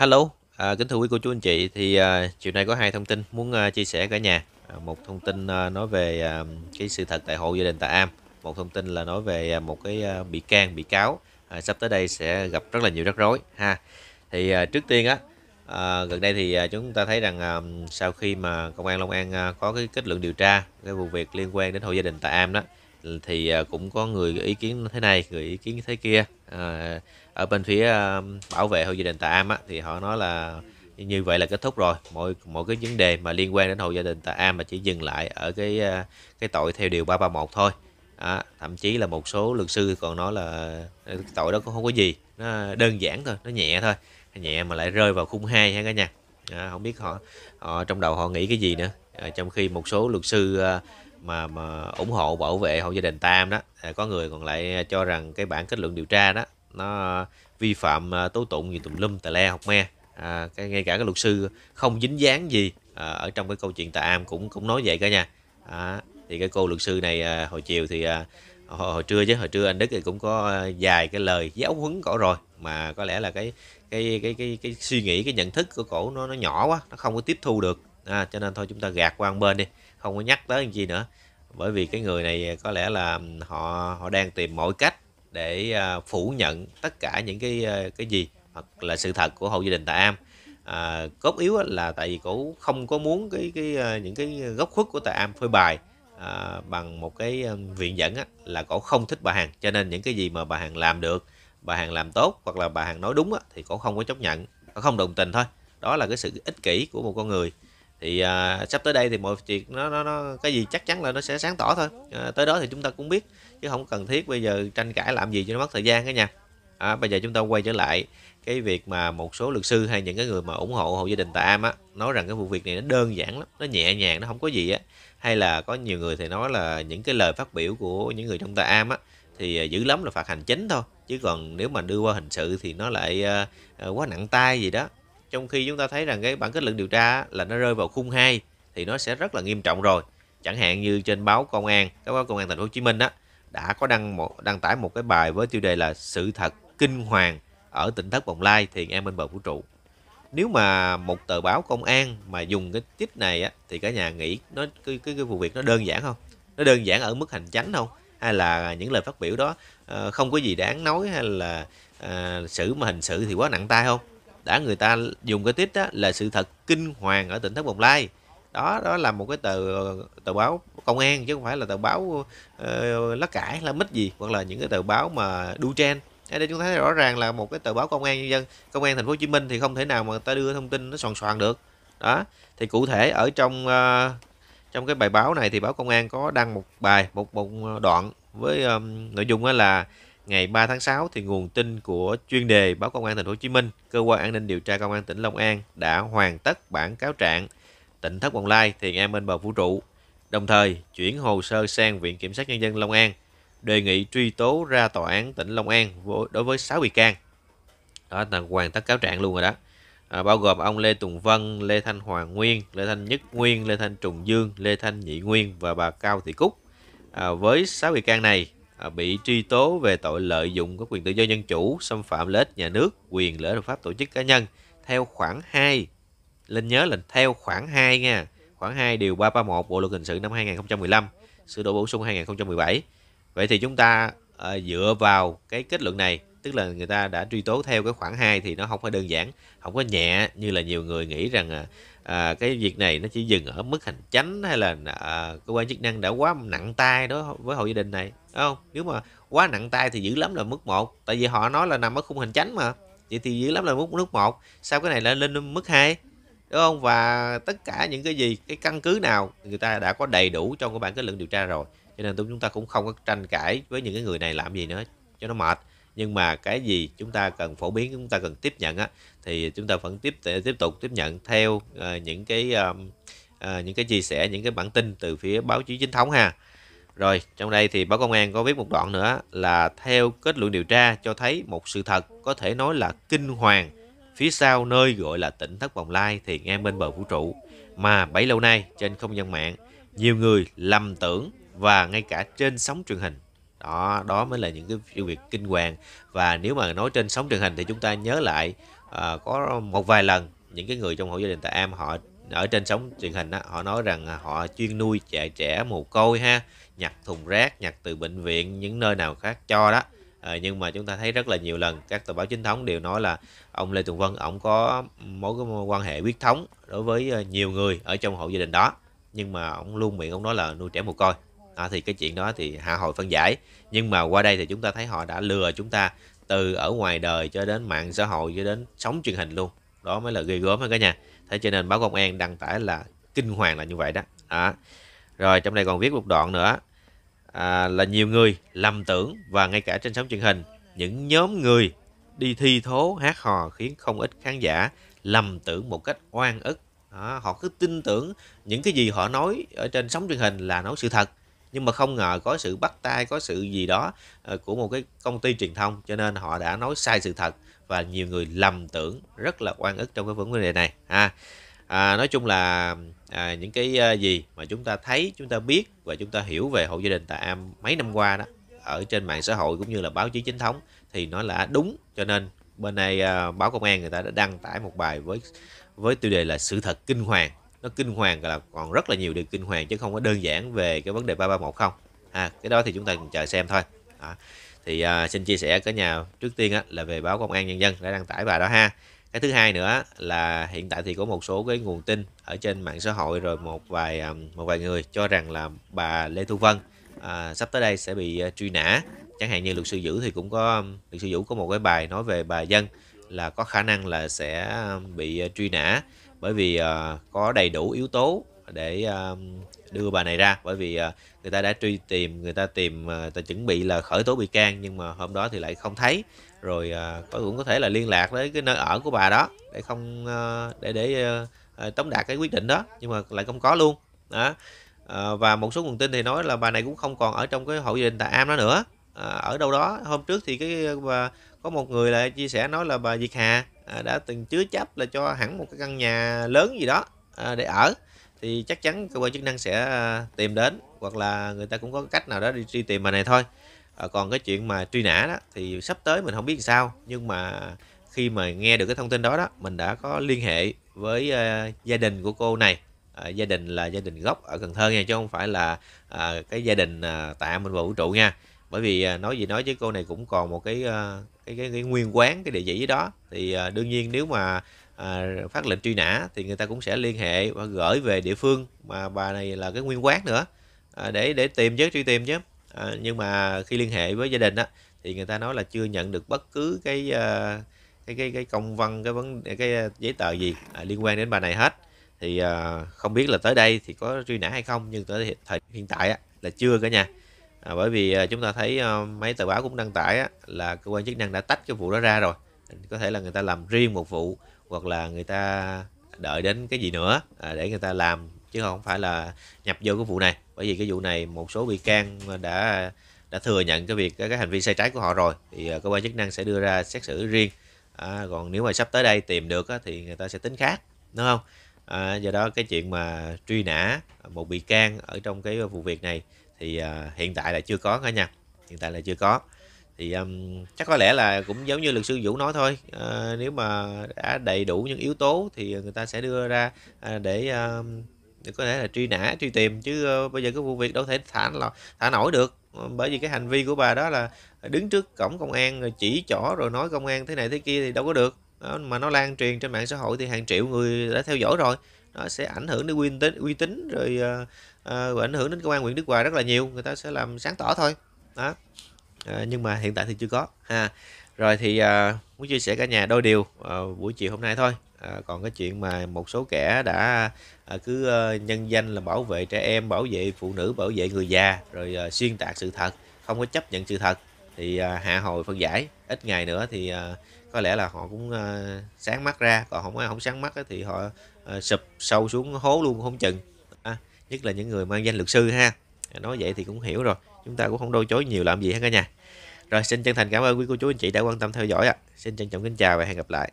Hello, à, kính thưa quý cô chú anh chị thì à, chiều nay có hai thông tin muốn à, chia sẻ cả nhà. À, một thông tin à, nói về à, cái sự thật tại hộ gia đình Tạ Am, một thông tin là nói về à, một cái à, bị can bị cáo à, sắp tới đây sẽ gặp rất là nhiều rắc rối ha. Thì à, trước tiên á à, gần đây thì à, chúng ta thấy rằng à, sau khi mà công an Long An à, có cái kết luận điều tra cái vụ việc liên quan đến hộ gia đình Tạ Am đó thì à, cũng có người ý kiến thế này, người ý kiến thế kia Ờ, ở bên phía ờ, bảo vệ hộ gia đình tại Am á, thì họ nói là như vậy là kết thúc rồi mọi mọi cái vấn đề mà liên quan đến hộ gia đình tại Am mà chỉ dừng lại ở cái ờ, cái tội theo điều 331 thôi à, thậm chí là một số luật sư còn nói là tội đó cũng không có gì nó đơn giản thôi nó nhẹ thôi nhẹ mà lại rơi vào khung hai ha cả nhà à, không biết họ, họ trong đầu họ nghĩ cái gì nữa à, trong khi một số luật sư à, mà, mà ủng hộ bảo vệ hộ gia đình Tam đó có người còn lại cho rằng cái bản kết luận điều tra đó nó vi phạm à, tố tụng gì tùm lum tà le học me à, cái ngay cả cái luật sư không dính dáng gì à, ở trong cái câu chuyện tà am cũng cũng nói vậy cả nha à, thì cái cô luật sư này à, hồi chiều thì à, hồi, hồi trưa chứ hồi trưa anh Đức thì cũng có à, dài cái lời giáo huấn cổ rồi mà có lẽ là cái cái cái cái cái suy nghĩ cái nhận thức của cổ nó nó nhỏ quá nó không có tiếp thu được à, cho nên thôi chúng ta gạt qua một bên đi không có nhắc tới gì nữa bởi vì cái người này có lẽ là họ họ đang tìm mọi cách để à, phủ nhận tất cả những cái à, cái gì hoặc là sự thật của hộ gia đình Tạ Am à, cốt yếu là tại vì cổ không có muốn cái cái à, những cái góc khuất của Tạ Am phơi bài à, bằng một cái viện dẫn á, là cổ không thích bà Hằng cho nên những cái gì mà bà Hằng làm được bà Hằng làm tốt hoặc là bà Hằng nói đúng á, thì cổ không có chấp nhận không đồng tình thôi đó là cái sự ích kỷ của một con người thì à, sắp tới đây thì mọi chuyện nó nó nó cái gì chắc chắn là nó sẽ sáng tỏ thôi à, tới đó thì chúng ta cũng biết chứ không cần thiết bây giờ tranh cãi làm gì cho nó mất thời gian cả nha à, bây giờ chúng ta quay trở lại cái việc mà một số luật sư hay những cái người mà ủng hộ hộ gia đình Tạ Am á nói rằng cái vụ việc này nó đơn giản lắm nó nhẹ nhàng nó không có gì á hay là có nhiều người thì nói là những cái lời phát biểu của những người trong Tạ Am á thì à, dữ lắm là phạt hành chính thôi chứ còn nếu mà đưa qua hình sự thì nó lại uh, quá nặng tay gì đó trong khi chúng ta thấy rằng cái bản kết luận điều tra là nó rơi vào khung 2 thì nó sẽ rất là nghiêm trọng rồi chẳng hạn như trên báo công an các báo công an thành phố Hồ Chí Minh á đã có đăng một đăng tải một cái bài với tiêu đề là sự thật kinh hoàng ở tỉnh thất bồng lai thiền em bên bờ vũ trụ nếu mà một tờ báo công an mà dùng cái tít này á, thì cả nhà nghĩ nó cái, cái cái vụ việc nó đơn giản không nó đơn giản ở mức hành chánh không hay là những lời phát biểu đó ờ, không có gì đáng nói hay là ờ, xử mà hình sự thì quá nặng tay không đã người ta dùng cái tít đó là sự thật kinh hoàng ở tỉnh thất bồng lai đó đó là một cái tờ tờ báo công an chứ không phải là tờ báo uh, lá cải lá mít gì hoặc là những cái tờ báo mà đu chen ở đây chúng ta thấy rõ ràng là một cái tờ báo công an nhân dân công an thành phố hồ chí minh thì không thể nào mà người ta đưa thông tin nó soàn soàn được đó thì cụ thể ở trong uh, trong cái bài báo này thì báo công an có đăng một bài một một đoạn với um, nội dung là ngày 3 tháng 6 thì nguồn tin của chuyên đề báo Công an Thành phố Hồ Chí Minh, cơ quan an ninh điều tra Công an tỉnh Long An đã hoàn tất bản cáo trạng tỉnh thất bồng lai thì an bên bờ vũ trụ, đồng thời chuyển hồ sơ sang Viện Kiểm sát Nhân dân Long An đề nghị truy tố ra tòa án tỉnh Long An đối với 6 bị can. Đó là hoàn tất cáo trạng luôn rồi đó. À, bao gồm ông Lê Tùng Vân, Lê Thanh Hoàng Nguyên, Lê Thanh Nhất Nguyên, Lê Thanh Trùng Dương, Lê Thanh Nhị Nguyên và bà Cao Thị Cúc. À, với 6 bị can này À, bị truy tố về tội lợi dụng các quyền tự do dân chủ, xâm phạm lợi ích nhà nước, quyền lợi hợp pháp tổ chức cá nhân theo khoản 2. Linh nhớ là theo khoản 2 nha, khoản 2 điều 331 Bộ luật hình sự năm 2015, sửa đổi bổ sung 2017. Vậy thì chúng ta à, dựa vào cái kết luận này, tức là người ta đã truy tố theo cái khoản 2 thì nó không phải đơn giản, không có nhẹ như là nhiều người nghĩ rằng à, à, cái việc này nó chỉ dừng ở mức hành chánh hay là à, cơ quan chức năng đã quá nặng tay đối với hộ gia đình này Đúng không nếu mà quá nặng tay thì dữ lắm là mức 1 tại vì họ nói là nằm ở khung hành chánh mà vậy thì dữ lắm là mức mức một sao cái này lại lên mức 2 đúng không và tất cả những cái gì cái căn cứ nào người ta đã có đầy đủ trong cái bản kết luận điều tra rồi cho nên chúng ta cũng không có tranh cãi với những cái người này làm gì nữa cho nó mệt nhưng mà cái gì chúng ta cần phổ biến chúng ta cần tiếp nhận á thì chúng ta vẫn tiếp tiếp tục tiếp nhận theo uh, những cái um, uh, những cái chia sẻ những cái bản tin từ phía báo chí chính thống ha rồi trong đây thì báo công an có viết một đoạn nữa là theo kết luận điều tra cho thấy một sự thật có thể nói là kinh hoàng phía sau nơi gọi là tỉnh thất bồng lai thì ngang bên bờ vũ trụ mà bấy lâu nay trên không gian mạng nhiều người lầm tưởng và ngay cả trên sóng truyền hình đó đó mới là những cái sự việc kinh hoàng và nếu mà nói trên sóng truyền hình thì chúng ta nhớ lại à, có một vài lần những cái người trong hộ gia đình tại am họ ở trên sóng truyền hình á, họ nói rằng họ chuyên nuôi trẻ trẻ mồ côi ha nhặt thùng rác nhặt từ bệnh viện những nơi nào khác cho đó à, nhưng mà chúng ta thấy rất là nhiều lần các tờ báo chính thống đều nói là ông Lê Tùng Vân ông có mối quan hệ huyết thống đối với à, nhiều người ở trong hộ gia đình đó nhưng mà ông luôn miệng ông nói là nuôi trẻ mồ côi à, thì cái chuyện đó thì hạ hồi phân giải nhưng mà qua đây thì chúng ta thấy họ đã lừa chúng ta từ ở ngoài đời cho đến mạng xã hội cho đến sóng truyền hình luôn đó mới là ghê gớm cả nhà thế cho nên báo công an đăng tải là kinh hoàng là như vậy đó à. rồi trong này còn viết một đoạn nữa à, là nhiều người lầm tưởng và ngay cả trên sóng truyền hình những nhóm người đi thi thố hát hò khiến không ít khán giả lầm tưởng một cách oan ức à, họ cứ tin tưởng những cái gì họ nói ở trên sóng truyền hình là nói sự thật nhưng mà không ngờ có sự bắt tay có sự gì đó ờ, của một cái công ty truyền thông cho nên họ đã nói sai sự thật và nhiều người lầm tưởng rất là oan ức trong cái vấn đề này ha à, nói chung là à, những cái ờ, gì mà chúng ta thấy chúng ta biết và chúng ta hiểu về hộ gia đình tại am mấy năm qua đó ở trên mạng xã hội cũng như là báo chí chính thống thì nó là đúng cho nên bên này à, ờ, báo công an người ta đã đăng tải một bài với với tiêu đề là sự thật kinh hoàng nó kinh hoàng là còn rất là nhiều điều kinh hoàng chứ không có đơn giản về cái vấn đề 331 không à, cái đó thì chúng ta chờ xem thôi à, thì à, xin chia sẻ cả nhà trước tiên á, là về báo công an nhân dân đã đăng tải bài đó ha cái thứ hai nữa là hiện tại thì có một số cái nguồn tin ở trên mạng xã hội rồi một vài à, một vài người cho rằng là bà Lê Thu Vân à, sắp tới đây sẽ bị à, truy nã chẳng hạn như luật sư Vũ thì cũng có luật sư Vũ có một cái bài nói về bà dân là có khả năng là sẽ à, bị truy nã bởi vì uh, có đầy đủ yếu tố để uh, đưa bà này ra bởi vì uh, người ta đã truy tìm người ta tìm uh, người ta chuẩn bị là khởi tố bị can nhưng mà hôm đó thì lại không thấy rồi uh, có cũng có thể là liên lạc với cái nơi ở của bà đó để không uh, để để uh, tống đạt cái quyết định đó nhưng mà lại không có luôn đó uh, và một số nguồn tin thì nói là bà này cũng không còn ở trong cái hộ gia đình tại am đó nữa uh, ở đâu đó hôm trước thì cái bà, có một người là chia sẻ nói là bà Diệt Hà À, đã từng chứa chấp là cho hẳn một cái căn nhà lớn gì đó à, để ở thì chắc chắn cơ quan chức năng sẽ à, tìm đến hoặc là người ta cũng có cách nào đó đi truy tìm mà này thôi còn cái chuyện mà truy nã đó thì sắp tới mình không biết làm sao nhưng mà khi mà nghe được cái thông tin đó đó mình đã có liên hệ với gia đình của cô này gia đình là gia đình gốc ở Cần Thơ nha chứ không phải là cái gia đình tạm tạ mình vào vũ trụ nha bởi vì à, nói gì nói chứ cô này cũng còn một cái à, cái cái, cái nguyên quán cái địa chỉ đó thì à, đương nhiên nếu mà à, phát lệnh truy nã thì người ta cũng sẽ liên hệ và gửi về địa phương mà bà này là cái nguyên quán nữa à, để để tìm chứ truy tìm chứ à, nhưng mà khi liên hệ với gia đình á thì người ta nói là chưa nhận được bất cứ cái à, cái cái cái công văn cái vấn cái giấy tờ gì à, liên quan đến bà này hết thì à, không biết là tới đây thì có truy nã hay không nhưng tới hiện thời hiện tại á, là chưa cả nhà à, bởi vì à, chúng ta thấy à, mấy tờ báo cũng đăng tải á, là cơ quan chức năng đã tách cái vụ đó ra rồi có thể là người ta làm riêng một vụ hoặc là người ta đợi đến cái gì nữa à, để người ta làm chứ không phải là nhập vô cái vụ này bởi vì cái vụ này một số bị can đã đã thừa nhận cái việc cái hành vi sai trái của họ rồi thì à, cơ quan chức năng sẽ đưa ra xét xử riêng à, còn nếu mà sắp tới đây tìm được á, thì người ta sẽ tính khác đúng không à, do đó cái chuyện mà truy nã một bị can ở trong cái vụ việc này thì uh, hiện tại là chưa có cả nha, hiện tại là chưa có thì um, chắc có lẽ là cũng giống như luật sư Vũ nói thôi uh, nếu mà đã đầy đủ những yếu tố thì người ta sẽ đưa ra uh, để uh, để có thể là truy nã truy tìm chứ uh, bây giờ cái vụ việc đâu thể thả thả nổi được ờ, bởi vì cái hành vi của bà đó là đứng trước cổng công an rồi chỉ chỏ rồi nói công an thế này thế kia thì đâu có được đó, mà nó lan truyền trên mạng xã hội thì hàng triệu người đã theo dõi rồi nó sẽ ảnh hưởng đến uy tín uy tín rồi uh, à, và ảnh hưởng đến công an huyện Đức Hòa rất là nhiều người ta sẽ làm sáng tỏ thôi đó à, nhưng mà hiện tại thì chưa có ha rồi thì à, muốn chia sẻ cả nhà đôi điều à, buổi chiều hôm nay thôi à, còn cái chuyện mà một số kẻ đã à, cứ à, nhân danh là bảo vệ trẻ em bảo vệ phụ nữ bảo vệ người già rồi à, xuyên tạc sự thật không có chấp nhận sự thật thì à, hạ hồi phân giải ít ngày nữa thì à, có lẽ là họ cũng à, sáng mắt ra còn không không sáng mắt thì họ à, sụp sâu xuống hố luôn không chừng nhất là những người mang danh luật sư ha à, nói vậy thì cũng hiểu rồi chúng ta cũng không đôi chối nhiều làm gì hết cả nhà rồi xin chân thành cảm ơn quý cô chú anh chị đã quan tâm theo dõi ạ xin trân trọng kính chào và hẹn gặp lại